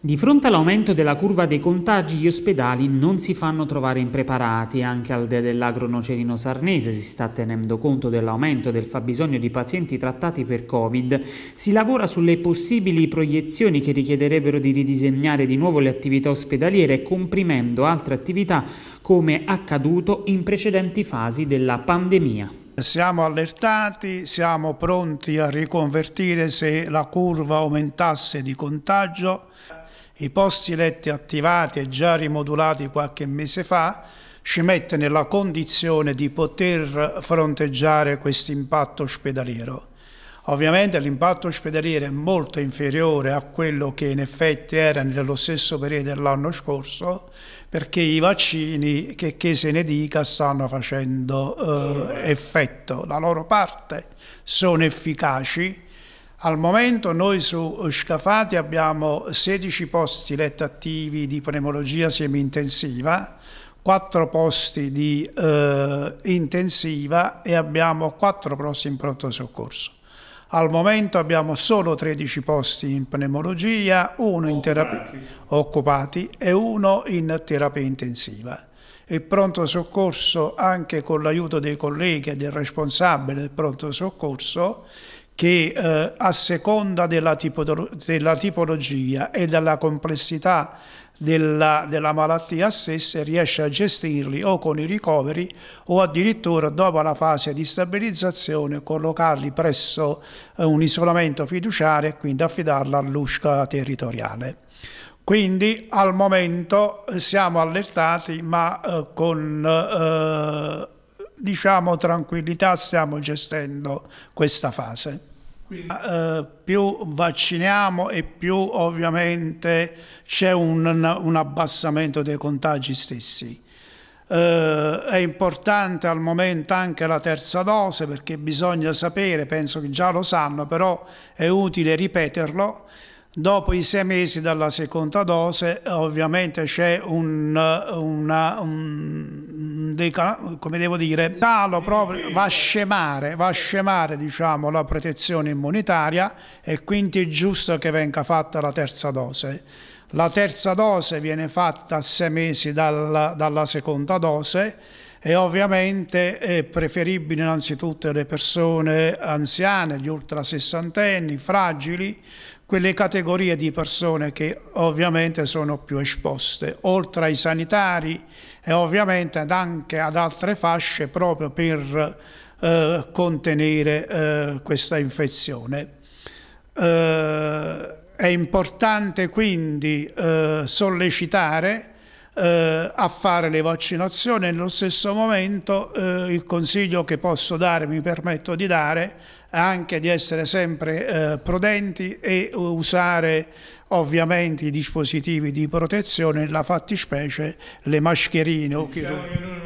Di fronte all'aumento della curva dei contagi, gli ospedali non si fanno trovare impreparati. Anche al De dell'Agro Nocerino Sarnese si sta tenendo conto dell'aumento del fabbisogno di pazienti trattati per Covid. Si lavora sulle possibili proiezioni che richiederebbero di ridisegnare di nuovo le attività ospedaliere, comprimendo altre attività come accaduto in precedenti fasi della pandemia. Siamo allertati, siamo pronti a riconvertire se la curva aumentasse di contagio i posti letti attivati e già rimodulati qualche mese fa ci mette nella condizione di poter fronteggiare questo impatto ospedaliero. Ovviamente l'impatto ospedaliero è molto inferiore a quello che in effetti era nello stesso periodo dell'anno scorso perché i vaccini, che, che se ne dica, stanno facendo eh, effetto. La loro parte sono efficaci, al momento noi su Scafati abbiamo 16 posti lettativi di pneumologia semi-intensiva, 4 posti di eh, intensiva e abbiamo 4 posti in pronto soccorso. Al momento abbiamo solo 13 posti in pneumologia, uno in terapia occupati e uno in terapia intensiva. Il pronto soccorso anche con l'aiuto dei colleghi e del responsabile del pronto soccorso che eh, a seconda della, tipo, della, tipologia e della complessità della, della, malattia stessa riesce a gestirli o con i ricoveri o addirittura dopo la fase di stabilizzazione collocarli presso eh, un isolamento fiduciario e quindi affidarla all'usca territoriale. Quindi al momento eh, siamo allertati ma eh, con eh, diciamo tranquillità stiamo gestendo questa fase. Quindi... Uh, più vacciniamo e più ovviamente c'è un, un abbassamento dei contagi stessi. Uh, è importante al momento anche la terza dose perché bisogna sapere, penso che già lo sanno, però è utile ripeterlo. Dopo i sei mesi dalla seconda dose ovviamente c'è un, una, un come devo dire, calo proprio, va a scemare, va a scemare diciamo, la protezione immunitaria e quindi è giusto che venga fatta la terza dose. La terza dose viene fatta a sei mesi dalla, dalla seconda dose e ovviamente è preferibile innanzitutto le persone anziane, gli ultra ultrasessantenni, fragili, quelle categorie di persone che ovviamente sono più esposte, oltre ai sanitari e ovviamente anche ad altre fasce proprio per eh, contenere eh, questa infezione. Eh, è importante quindi eh, sollecitare eh, a fare le vaccinazioni e nello stesso momento eh, il consiglio che posso dare, mi permetto di dare, è anche di essere sempre eh, prudenti e usare ovviamente i dispositivi di protezione, la fattispecie le mascherine o chi... Diciamo